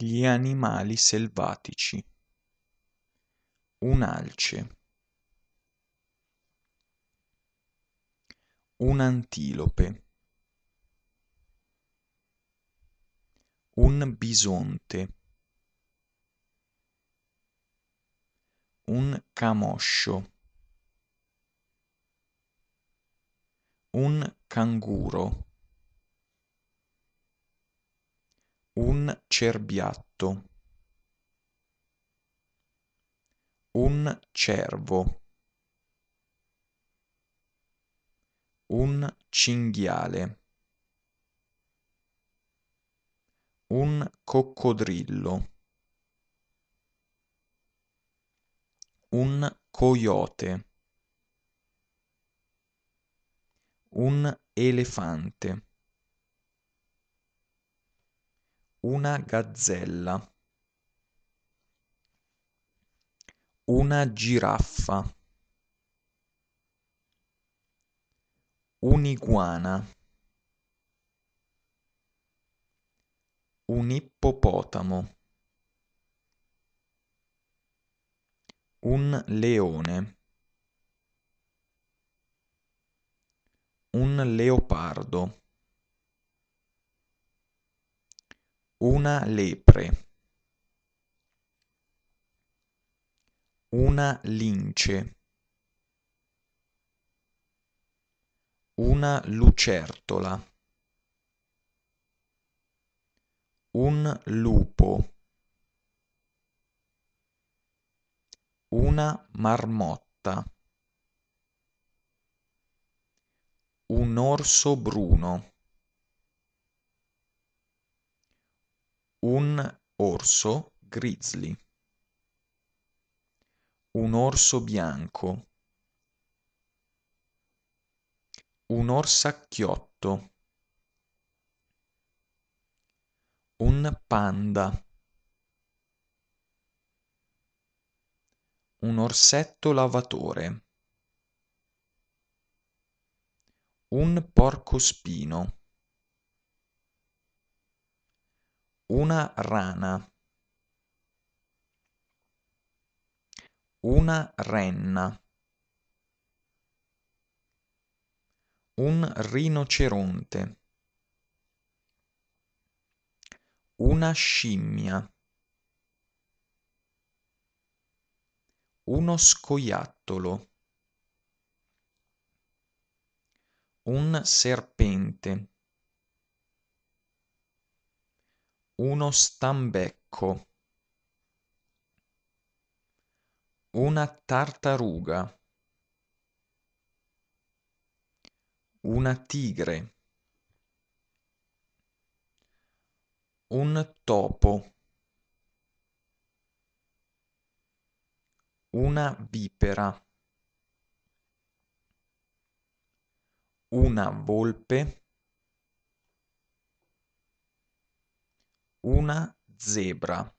Gli animali selvatici. Un alce. Un antilope. Un bisonte. Un camoscio. Un canguro. un cerbiatto un cervo un cinghiale un coccodrillo un coyote un elefante una gazzella, una giraffa, un'iguana, un ippopotamo, un leone, un leopardo. Una lepre. Una lince. Una lucertola. Un lupo. Una marmotta. Un orso bruno. un orso grizzly, un orso bianco, un orsacchiotto, un panda, un orsetto lavatore, un porcospino. Una rana. Una renna. Un rinoceronte. Una scimmia. Uno scoiattolo. Un serpente. uno stambecco una tartaruga una tigre un topo una vipera una volpe una zebra